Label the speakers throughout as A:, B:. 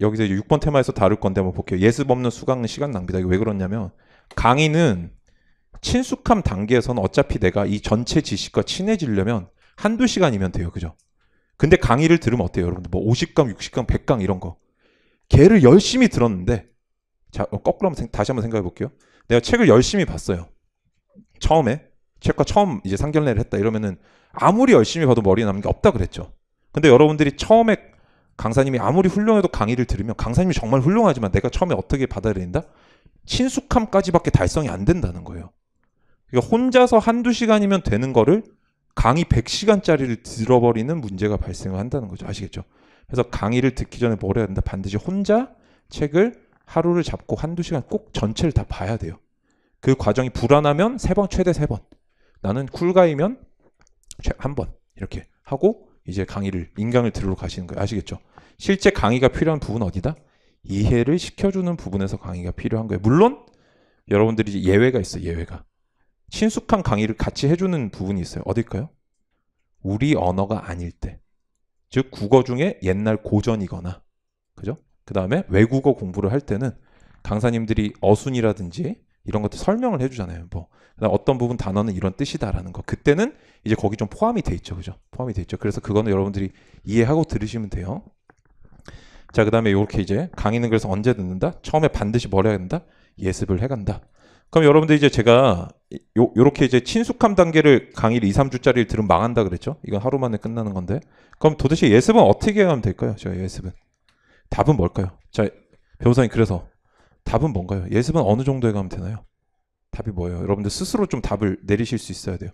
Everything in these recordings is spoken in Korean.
A: 여기서 이제 6번 테마에서 다룰 건데 한번 볼게요. 예습 없는 수강은 시간 낭비다. 이게 왜 그러냐면 강의는 친숙함 단계에서는 어차피 내가 이 전체 지식과 친해지려면 한두 시간이면 돼요. 그죠? 근데 강의를 들으면 어때요, 여러분들? 뭐 50강, 60강, 100강 이런 거. 걔를 열심히 들었는데 자, 어, 거꾸로 한번 다시 한번 생각해 볼게요. 내가 책을 열심히 봤어요. 처음에 책과 처음 이제 상견례를 했다 이러면은 아무리 열심히 봐도 머리에 남는 게 없다 그랬죠. 근데 여러분들이 처음에 강사님이 아무리 훌륭해도 강의를 들으면 강사님이 정말 훌륭하지만 내가 처음에 어떻게 받아들인다? 친숙함까지밖에 달성이 안 된다는 거예요. 그러니까 혼자서 한두 시간이면 되는 거를 강의 100시간짜리를 들어버리는 문제가 발생을 한다는 거죠. 아시겠죠? 그래서 강의를 듣기 전에 뭘 해야 된다? 반드시 혼자 책을 하루를 잡고 한두 시간 꼭 전체를 다 봐야 돼요. 그 과정이 불안하면 세 번, 최대 세 번. 나는 쿨가이면 한 번. 이렇게 하고 이제 강의를 인강을 들으러 가시는 거예요. 아시겠죠? 실제 강의가 필요한 부분 은 어디다? 이해를 시켜주는 부분에서 강의가 필요한 거예요. 물론 여러분들이 예외가 있어요. 예외가 친숙한 강의를 같이 해주는 부분이 있어요. 어딜까요? 우리 언어가 아닐 때, 즉 국어 중에 옛날 고전이거나, 그죠? 그 다음에 외국어 공부를 할 때는 강사님들이 어순이라든지 이런 것들 설명을 해주잖아요. 뭐 그다음 어떤 부분 단어는 이런 뜻이다라는 거. 그때는 이제 거기 좀 포함이 돼 있죠, 그죠? 포함이 돼 있죠. 그래서 그거는 여러분들이 이해하고 들으시면 돼요. 자, 그다음에 이렇게 이제 강의는 그래서 언제 듣는다? 처음에 반드시 뭘 해야 된다? 예습을 해간다. 그럼 여러분들 이제 제가 요, 요렇게 이제 친숙함 단계를 강의를 2, 3주짜리를 들으면 망한다 그랬죠? 이건 하루 만에 끝나는 건데. 그럼 도대체 예습은 어떻게 하면 될까요? 제가 예습은. 답은 뭘까요? 자, 변호사님 그래서 답은 뭔가요? 예습은 어느 정도에 가면 되나요? 답이 뭐예요? 여러분들 스스로 좀 답을 내리실 수 있어야 돼요.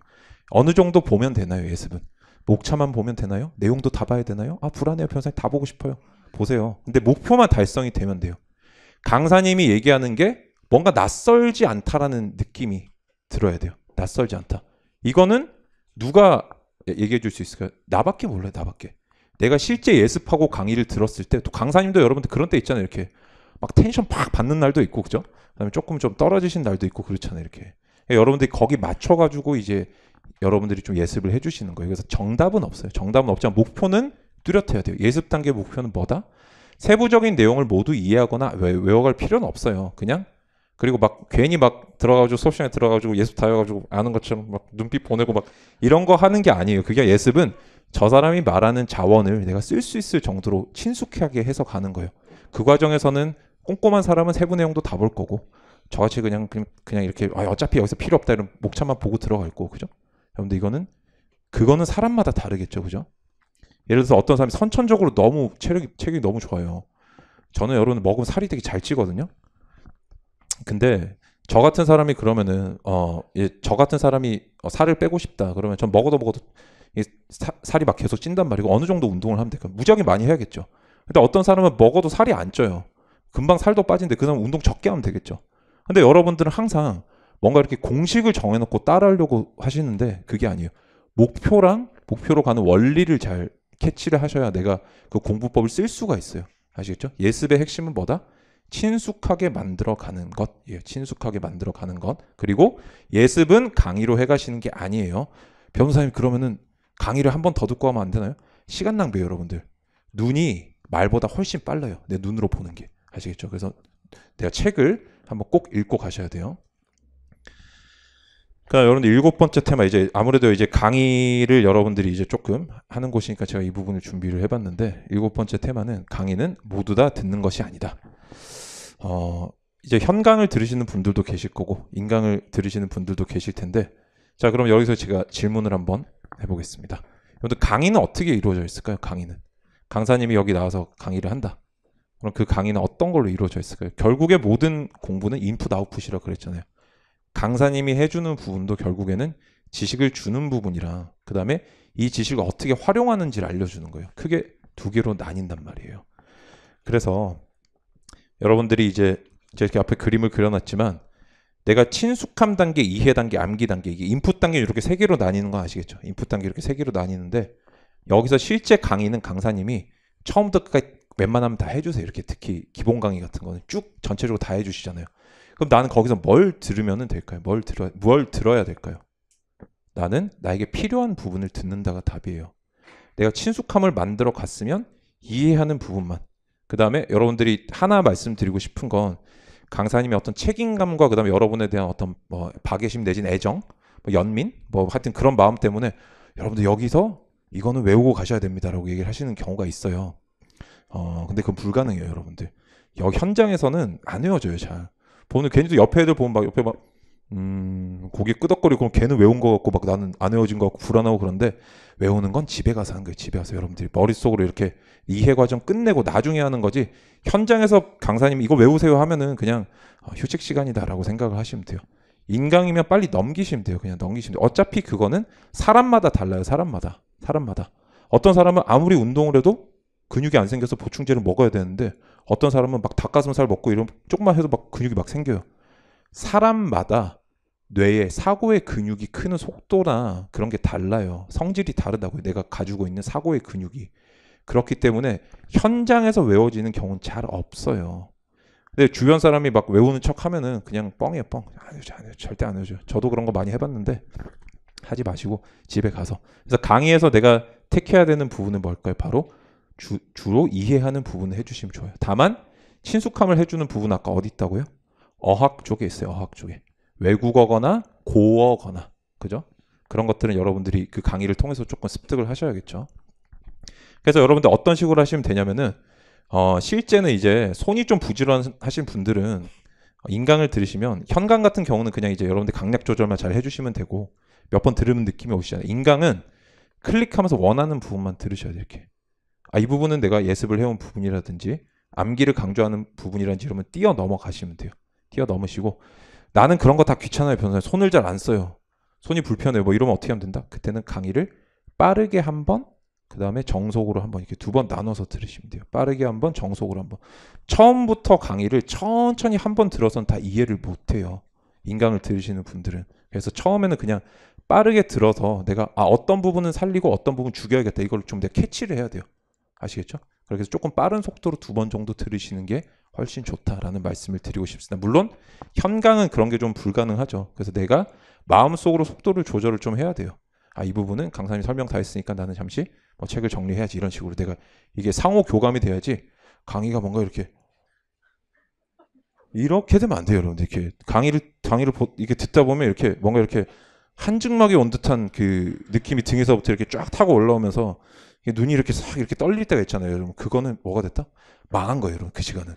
A: 어느 정도 보면 되나요? 예습은 목차만 보면 되나요? 내용도 다 봐야 되나요? 아 불안해요, 변호사님 다 보고 싶어요. 보세요. 근데 목표만 달성이 되면 돼요. 강사님이 얘기하는 게 뭔가 낯설지 않다라는 느낌이 들어야 돼요. 낯설지 않다. 이거는 누가 얘기해 줄 수 있을까요? 나밖에 몰라요, 나밖에. 내가 실제 예습하고 강의를 들었을 때, 또 강사님도 여러분들 그런 때 있잖아요, 이렇게. 막 텐션 팍 받는 날도 있고 그죠? 그다음에 조금 좀 떨어지신 날도 있고 그렇잖아요 이렇게 그러니까 여러분들이 거기 맞춰가지고 이제 여러분들이 좀 예습을 해주시는 거예요. 그래서 정답은 없어요. 정답은 없지만 목표는 뚜렷해야 돼요. 예습 단계 목표는 뭐다? 세부적인 내용을 모두 이해하거나 외워갈 필요는 없어요. 그냥 그리고 막 괜히 막 들어가가지고 수업 시간에 들어가가지고 예습 다 해가지고 아는 것처럼 막 눈빛 보내고 막 이런 거 하는 게 아니에요. 그게 예습은 저 사람이 말하는 자원을 내가 쓸 수 있을 정도로 친숙하게 해서 가는 거예요. 그 과정에서는 꼼꼼한 사람은 세부 내용도 다 볼 거고 저같이 그냥 그냥 이렇게 아, 어차피 여기서 필요 없다 이런 목차만 보고 들어갈거고 그죠? 근데 이거는 그거는 사람마다 다르겠죠, 그죠? 예를 들어서 어떤 사람이 선천적으로 너무 체력이 체격이 너무 좋아요. 저는 여러분 먹으면 살이 되게 잘 찌거든요. 근데 저 같은 사람이 그러면은 어저 예, 같은 사람이 어, 살을 빼고 싶다 그러면 전 먹어도 먹어도 이 사, 살이 막 계속 찐단 말이고 어느 정도 운동을 하면 될까 무지하게 많이 해야겠죠. 근데 어떤 사람은 먹어도 살이 안 쪄요. 금방 살도 빠진데 그 사람 운동 적게 하면 되겠죠. 근데 여러분들은 항상 뭔가 이렇게 공식을 정해놓고 따라하려고 하시는데 그게 아니에요. 목표랑 목표로 가는 원리를 잘 캐치를 하셔야 내가 그 공부법을 쓸 수가 있어요. 아시겠죠? 예습의 핵심은 뭐다? 친숙하게 만들어 가는 것. 예, 친숙하게 만들어 가는 것. 그리고 예습은 강의로 해 가시는 게 아니에요. 변호사님 그러면은 강의를 한 번 더 듣고 하면 안 되나요? 시간 낭비예요, 여러분들. 눈이 말보다 훨씬 빨라요. 내 눈으로 보는 게. 아시겠죠? 그래서 내가 책을 한번 꼭 읽고 가셔야 돼요. 그러니까 여러분들 일곱 번째 테마 이제 아무래도 이제 강의를 여러분들이 이제 조금 하는 곳이니까 제가 이 부분을 준비를 해봤는데 일곱 번째 테마는 강의는 모두 다 듣는 것이 아니다. 어 이제 현강을 들으시는 분들도 계실 거고 인강을 들으시는 분들도 계실 텐데 자 그럼 여기서 제가 질문을 한번 해보겠습니다. 여러분들 강의는 어떻게 이루어져 있을까요? 강의는 강사님이 여기 나와서 강의를 한다. 그럼 그 강의는 어떤 걸로 이루어져 있을까요? 결국에 모든 공부는 인풋 아웃풋이라 그랬잖아요. 강사님이 해주는 부분도 결국에는 지식을 주는 부분이라 그 다음에 이 지식을 어떻게 활용하는지를 알려주는 거예요. 크게 두 개로 나뉜단 말이에요. 그래서 여러분들이 이제 이렇게 앞에 그림을 그려놨지만 내가 친숙함 단계, 이해 단계, 암기 단계 이게 인풋 단계 이렇게 세 개로 나뉘는 거 아시겠죠? 인풋 단계 이렇게 세 개로 나뉘는데 여기서 실제 강의는 강사님이 처음부터 끝까지 웬만하면 다 해주세요. 이렇게 특히 기본 강의 같은 거는 쭉 전체적으로 다 해주시잖아요. 그럼 나는 거기서 뭘 들으면 될까요? 뭘, 들어, 뭘 들어야 될까요? 나는 나에게 필요한 부분을 듣는다가 답이에요. 내가 친숙함을 만들어 갔으면 이해하는 부분만. 그 다음에 여러분들이 하나 말씀드리고 싶은 건 강사님의 어떤 책임감과 그 다음에 여러분에 대한 어떤 뭐 박애심 내진 애정, 뭐 연민, 뭐 하여튼 그런 마음 때문에 여러분들 여기서 이거는 외우고 가셔야 됩니다라고 얘기를 하시는 경우가 있어요. 어, 근데 그건 불가능해요, 여러분들. 여기 현장에서는 안 외워져요, 잘. 보는 괜히도 옆에 애들 보면 막 옆에 막 음, 고개 끄덕거리고 그럼 걔는 외운 것 같고 막 나는 안 외워진 것 같고 불안하고 그런데 외우는 건 집에 가서 하는 거예요. 집에 가서 여러분들이 머릿속으로 이렇게 이해 과정 끝내고 나중에 하는 거지 현장에서 강사님 이거 외우세요 하면은 그냥 어, 휴식 시간이다라고 생각을 하시면 돼요. 인강이면 빨리 넘기시면 돼요. 그냥 넘기시면 돼요. 어차피 그거는 사람마다 달라요. 사람마다. 사람마다. 어떤 사람은 아무리 운동을 해도 근육이 안 생겨서 보충제를 먹어야 되는데 어떤 사람은 막 닭가슴살 먹고 이런 조금만 해도 막 근육이 막 생겨요. 사람마다 뇌의 사고의 근육이 크는 속도나 그런 게 달라요. 성질이 다르다고요. 내가 가지고 있는 사고의 근육이. 그렇기 때문에 현장에서 외워지는 경우는 잘 없어요. 근데 주변 사람이 막 외우는 척 하면은 그냥 뻥이에요, 뻥. 안외워안외워 절대 안 해줘. 져 저도 그런 거 많이 해봤는데 하지 마시고 집에 가서. 그래서 강의에서 내가 택해야 되는 부분은 뭘까요? 바로 주, 주로 이해하는 부분을 해주시면 좋아요. 다만 친숙함을 해주는 부분 아까 어디 있다고요? 어학 쪽에 있어요. 어학 쪽에 외국어거나 고어거나 그죠? 그런 것들은 여러분들이 그 강의를 통해서 조금 습득을 하셔야겠죠. 그래서 여러분들 어떤 식으로 하시면 되냐면은 어, 실제는 이제 손이 좀 부지런하신 분들은 인강을 들으시면 현강 같은 경우는 그냥 이제 여러분들 강약 조절만 잘 해주시면 되고 몇 번 들으면 느낌이 오시잖아요. 인강은 클릭하면서 원하는 부분만 들으셔야 돼요. 이렇게 아, 이 부분은 내가 예습을 해온 부분이라든지 암기를 강조하는 부분이라든지 이러면 뛰어 넘어가시면 돼요. 뛰어 넘으시고 나는 그런 거 다 귀찮아요 변호사님 손을 잘 안 써요 손이 불편해요 뭐 이러면 어떻게 하면 된다 그때는 강의를 빠르게 한 번그 다음에 정속으로 한 번 이렇게 두 번 나눠서 들으시면 돼요 빠르게 한 번 정속으로 한 번 처음부터 강의를 천천히 한 번 들어선 다 이해를 못해요 인강을 들으시는 분들은 그래서 처음에는 그냥 빠르게 들어서 내가 아 어떤 부분은 살리고 어떤 부분 죽여야겠다 이걸 좀 내가 캐치를 해야 돼요 아시겠죠? 그렇게해서 조금 빠른 속도로 두 번 정도 들으시는 게 훨씬 좋다라는 말씀을 드리고 싶습니다. 물론 현강은 그런 게 좀 불가능하죠. 그래서 내가 마음속으로 속도를 조절을 좀 해야 돼요. 아, 이 부분은 강사님 설명 다 했으니까 나는 잠시 뭐 책을 정리해야지 이런 식으로 내가 이게 상호 교감이 돼야지 강의가 뭔가 이렇게 이렇게 되면 안 돼요, 여러분. 이렇게 강의를 강의를 보, 이렇게 듣다 보면 이렇게 뭔가 이렇게 한증막이 온 듯한 그 느낌이 등에서부터 이렇게 쫙 타고 올라오면서 눈이 이렇게 싹 이렇게 떨릴 때가 있잖아요. 여러분 그거는 뭐가 됐다? 망한 거예요, 여러분. 그 시간은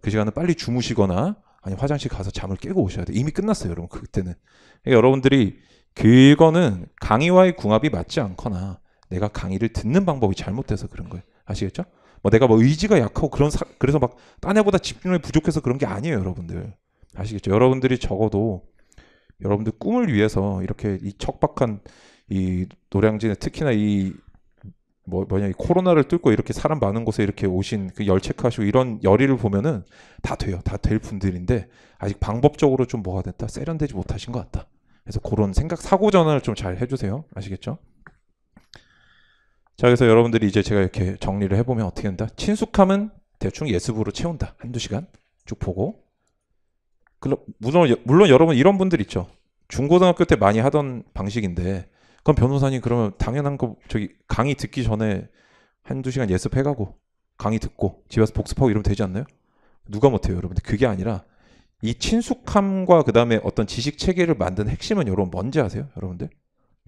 A: 그 시간은 빨리 주무시거나 아니 화장실 가서 잠을 깨고 오셔야 돼. 이미 끝났어요, 여러분. 그때는 그러니까 여러분들이 그거는 강의와의 궁합이 맞지 않거나 내가 강의를 듣는 방법이 잘못돼서 그런 거예요. 아시겠죠? 뭐 내가 뭐 의지가 약하고 그런 사, 그래서 막딴 애보다 집중력이 부족해서 그런 게 아니에요, 여러분들. 아시겠죠? 여러분들이 적어도 여러분들 꿈을 위해서 이렇게 이 척박한 이 노량진에 특히나 이뭐 만약에 코로나를 뚫고 이렇게 사람 많은 곳에 이렇게 오신 그 열 체크하시고 이런 열의를 보면은 다 돼요. 다 될 분들인데 아직 방법적으로 좀 뭐가 됐다 세련되지 못하신 것 같다. 그래서 그런 생각 사고 전환을 좀 잘 해주세요. 아시겠죠? 자 그래서 여러분들이 이제 제가 이렇게 정리를 해보면 어떻게 된다? 친숙함은 대충 예습으로 채운다. 한두 시간 쭉 보고. 물론, 물론 여러분 이런 분들 있죠. 중고등학교 때 많이 하던 방식인데 그럼 변호사님 그러면 당연한 거 저기 강의 듣기 전에 한두 시간 예습해가고 강의 듣고 집에서 복습하고 이러면 되지 않나요? 누가 못해요, 여러분들. 그게 아니라 이 친숙함과 그 다음에 어떤 지식 체계를 만든 핵심은 여러분 뭔지 아세요, 여러분들?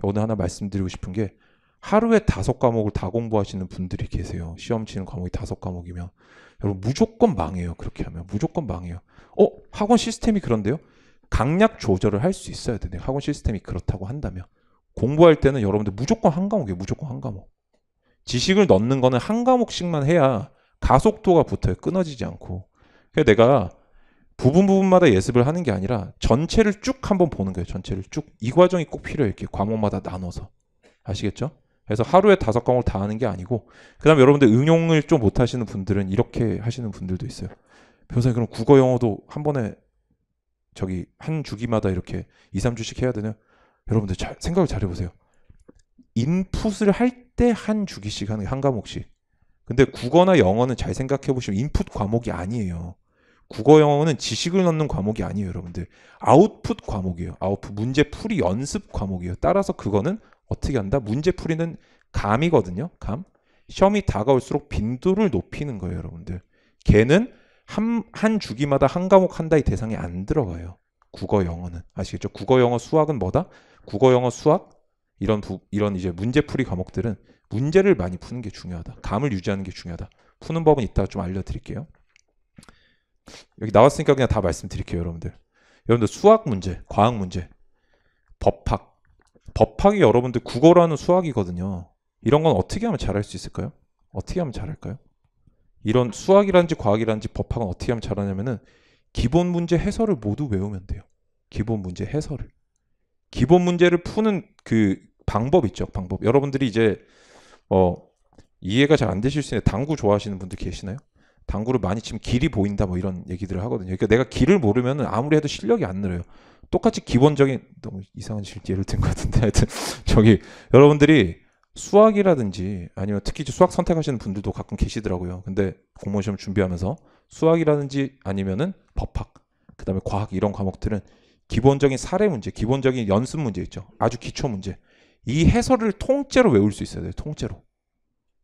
A: 오늘 하나 말씀드리고 싶은 게 하루에 다섯 과목을 다 공부하시는 분들이 계세요. 시험 치는 과목이 다섯 과목이면 여러분 무조건 망해요. 그렇게 하면 무조건 망해요. 어 학원 시스템이 그런데요? 강약 조절을 할 수 있어야 되네요 학원 시스템이 그렇다고 한다면 공부할 때는 여러분들 무조건 한 과목이에요. 무조건 한 과목. 지식을 넣는 거는 한 과목씩만 해야 가속도가 붙어요. 끊어지지 않고. 그래서 내가 부분 부분마다 예습을 하는 게 아니라 전체를 쭉 한번 보는 거예요. 전체를 쭉. 이 과정이 꼭 필요해요. 이렇게 과목마다 나눠서. 아시겠죠? 그래서 하루에 다섯 과목을 다 하는 게 아니고 그다음에 여러분들 응용을 좀 못 하시는 분들은 이렇게 하시는 분들도 있어요. 변호사님 그럼 국어 영어도 한 번에 저기 한 주기마다 이렇게 2, 3주씩 해야 되냐? 여러분들 잘 생각을 잘 해보세요. 인풋을 할 때 한 주기씩 하는 한 과목씩. 근데 국어나 영어는 잘 생각해 보시면 인풋 과목이 아니에요. 국어 영어는 지식을 넣는 과목이 아니에요, 여러분들. 아웃풋 과목이에요. 아웃풋 문제 풀이 연습 과목이에요. 따라서 그거는 어떻게 한다? 문제 풀이는 감이거든요. 감. 시험이 다가올수록 빈도를 높이는 거예요, 여러분들. 걔는 한, 한 주기마다 한 과목 한다이 대상에 안 들어가요. 국어 영어는 아시겠죠? 국어 영어 수학은 뭐다? 국어 영어 수학 이런 부, 이런 이제 문제풀이 과목들은 문제를 많이 푸는 게 중요하다. 감을 유지하는 게 중요하다. 푸는 법은 이따 가좀 알려드릴게요. 여기 나왔으니까 그냥 다 말씀드릴게요, 여러분들. 여러분들 수학 문제, 과학 문제, 법학, 법학이 여러분들 국어라는 수학이거든요. 이런 건 어떻게 하면 잘할 수 있을까요? 어떻게 하면 잘할까요? 이런 수학이란지 과학이란지 법학은 어떻게 하면 잘하냐면은 기본 문제 해설을 모두 외우면 돼요. 기본 문제 해설을. 기본 문제를 푸는 그 방법 있죠. 방법. 여러분들이 이제 어 이해가 잘 안 되실 수 있는데 당구 좋아하시는 분들 계시나요? 당구를 많이 치면 길이 보인다 뭐 이런 얘기들을 하거든요. 그러니까 내가 길을 모르면 아무리 해도 실력이 안 늘어요. 똑같이 기본적인 너무 이상한 실 예를 든 것 같은데 하여튼 저기 여러분들이 수학이라든지 아니면 특히 수학 선택하시는 분들도 가끔 계시더라고요. 근데 공무원 시험 준비하면서 수학이라든지 아니면은 법학, 그다음에 과학 이런 과목들은 기본적인 사례 문제, 기본적인 연습 문제 있죠. 아주 기초 문제. 이 해설을 통째로 외울 수 있어야 돼요. 통째로.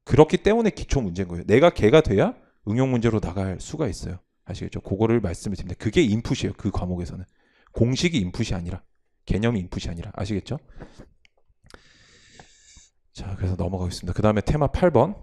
A: 그렇기 때문에 기초 문제인 거예요. 내가 개가 돼야 응용 문제로 나갈 수가 있어요. 아시겠죠? 그거를 말씀을 드립니다. 그게 인풋이에요. 그 과목에서는. 공식이 인풋이 아니라 개념이 인풋이 아니라 아시겠죠? 자, 그래서 넘어가겠습니다. 그 다음에 테마 8번.